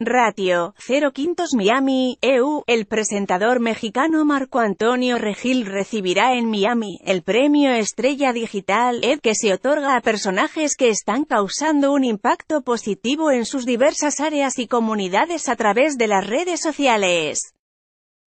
Ratio, 0 quintos Miami, EU, el presentador mexicano Marco Antonio Regil recibirá en Miami, el premio Estrella Digital ED que se otorga a personajes que están causando un impacto positivo en sus diversas áreas y comunidades a través de las redes sociales.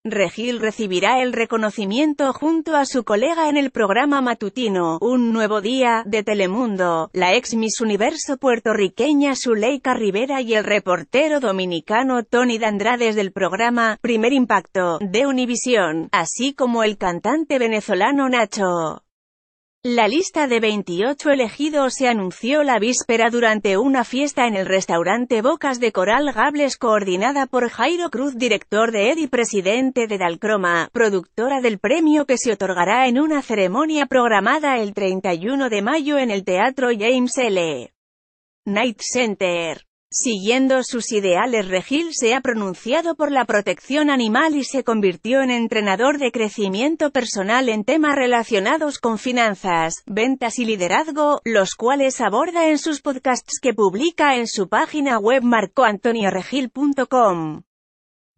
Regil recibirá el reconocimiento junto a su colega en el programa matutino Un Nuevo Día, de Telemundo, la ex Miss Universo puertorriqueña Zuleika Rivera y el reportero dominicano Tony Dandrades del programa Primer Impacto, de Univision, así como el cantante venezolano Nacho. La lista de 28 elegidos se anunció la víspera durante una fiesta en el restaurante Bocas de Coral Gables coordinada por Jairo Cruz, director de ED y presidente de Dalcroma, productora del premio que se otorgará en una ceremonia programada el 31 de mayo en el Teatro James L. Night Center. Siguiendo sus ideales Regil se ha pronunciado por la protección animal y se convirtió en entrenador de crecimiento personal en temas relacionados con finanzas, ventas y liderazgo, los cuales aborda en sus podcasts que publica en su página web marcoantonioregil.com.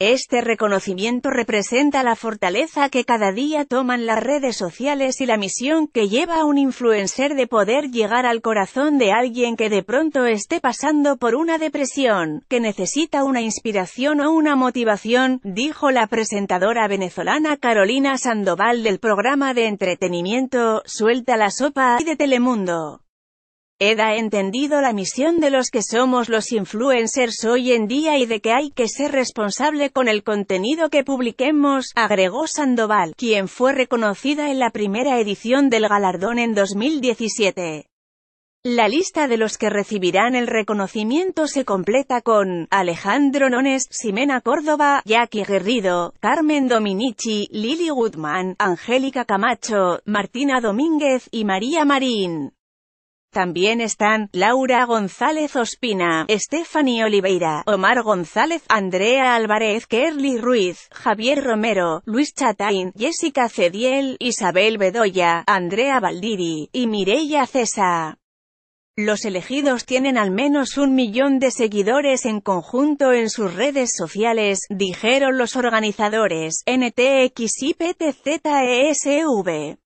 Este reconocimiento representa la fortaleza que cada día toman las redes sociales y la misión que lleva a un influencer de poder llegar al corazón de alguien que de pronto esté pasando por una depresión, que necesita una inspiración o una motivación, dijo la presentadora venezolana Carolina Sandoval del programa de entretenimiento Suelta la Sopa y de Telemundo. «He da entendido la misión de los que somos los influencers hoy en día y de que hay que ser responsable con el contenido que publiquemos, agregó Sandoval, quien fue reconocida en la primera edición del galardón en 2017. La lista de los que recibirán el reconocimiento se completa con Alejandro Nones, Ximena Córdoba, Jackie Guerrido, Carmen Dominici, Lili Goodman, Angélica Camacho, Martina Domínguez y María Marín. También están Laura González Ospina, Stephanie Oliveira, Omar González, Andrea Álvarez, Kerly Ruiz, Javier Romero, Luis Chatain, Jessica Cediel, Isabel Bedoya, Andrea Valdiri y Mireia Cesa. Los elegidos tienen al menos un millón de seguidores en conjunto en sus redes sociales, dijeron los organizadores, NTXIPTZESV.